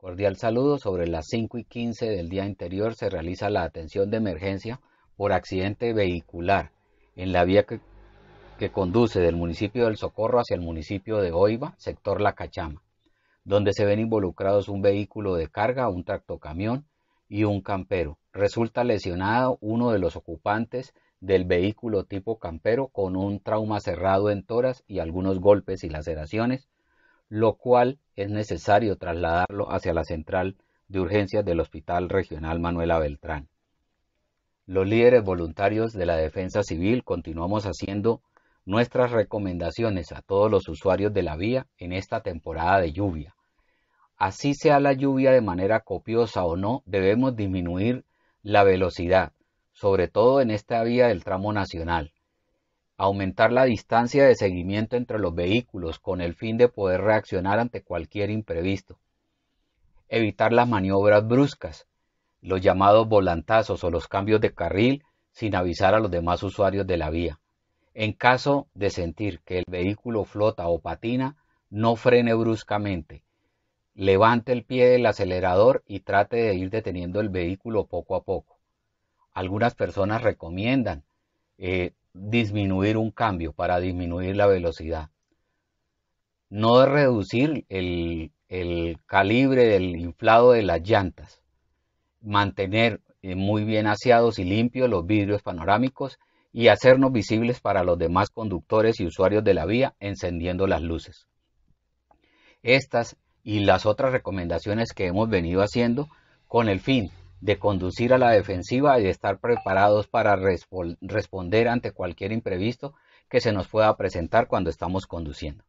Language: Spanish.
Cordial saludo. Sobre las 5 y 15 del día anterior se realiza la atención de emergencia por accidente vehicular en la vía que, conduce del municipio del Socorro hacia el municipio de Oiva, sector La Cachama, donde se ven involucrados un vehículo de carga, un tractocamión y un campero. Resulta lesionado uno de los ocupantes del vehículo tipo campero con un trauma cerrado en toras y algunos golpes y laceraciones lo cual es necesario trasladarlo hacia la central de urgencias del Hospital Regional Manuela Beltrán. Los líderes voluntarios de la defensa civil continuamos haciendo nuestras recomendaciones a todos los usuarios de la vía en esta temporada de lluvia. Así sea la lluvia de manera copiosa o no, debemos disminuir la velocidad, sobre todo en esta vía del tramo nacional, aumentar la distancia de seguimiento entre los vehículos con el fin de poder reaccionar ante cualquier imprevisto, evitar las maniobras bruscas, los llamados volantazos o los cambios de carril sin avisar a los demás usuarios de la vía. En caso de sentir que el vehículo flota o patina, no frene bruscamente. Levante el pie del acelerador y trate de ir deteniendo el vehículo poco a poco. Algunas personas recomiendan eh, disminuir un cambio, para disminuir la velocidad. No reducir el, calibre del inflado de las llantas. Mantener eh, muy bien aseados y limpios los vidrios panorámicos y hacernos visibles para los demás conductores y usuarios de la vía encendiendo las luces. Estas y las otras recomendaciones que hemos venido haciendo con el fin de conducir a la defensiva y de estar preparados para responder ante cualquier imprevisto que se nos pueda presentar cuando estamos conduciendo.